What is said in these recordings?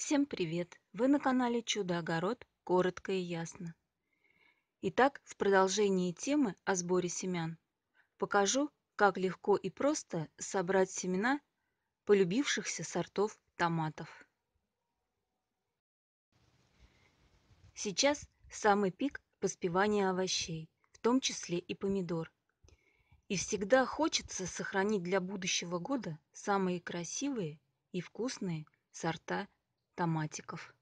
Всем привет! Вы на канале Чудо-огород, коротко и ясно. Итак, в продолжении темы о сборе семян покажу, как легко и просто собрать семена полюбившихся сортов томатов. Сейчас самый пик поспевания овощей, в том числе и помидор. И всегда хочется сохранить для будущего года самые красивые и вкусные сорта томатиков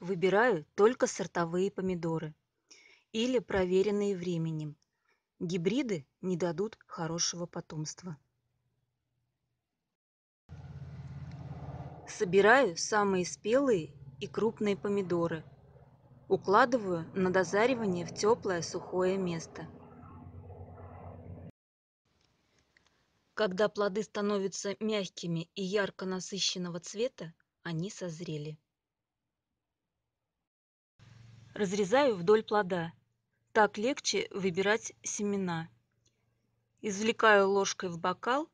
выбираю только сортовые помидоры или проверенные временем. Гибриды не дадут хорошего потомства. Собираю самые спелые и крупные помидоры. Укладываю на дозаривание в теплое сухое место. когда плоды становятся мягкими и ярко насыщенного цвета, они созрели. Разрезаю вдоль плода. Так легче выбирать семена. Извлекаю ложкой в бокал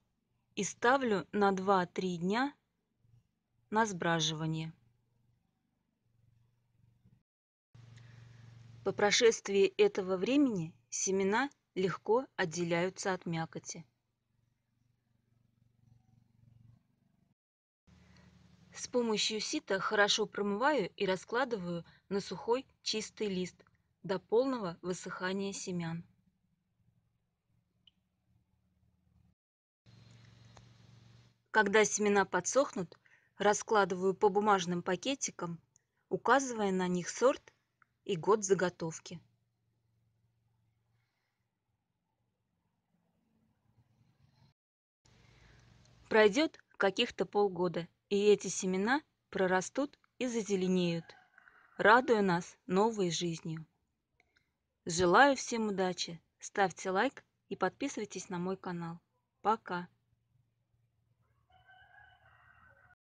и ставлю на 2-3 дня на сбраживание. По прошествии этого времени семена легко отделяются от мякоти. С помощью сита хорошо промываю и раскладываю на сухой чистый лист до полного высыхания семян. Когда семена подсохнут, раскладываю по бумажным пакетикам, указывая на них сорт и год заготовки. Пройдет каких-то полгода, и эти семена прорастут и зазеленеют, радуя нас новой жизнью. Желаю всем удачи, ставьте лайк и подписывайтесь на мой канал. Пока!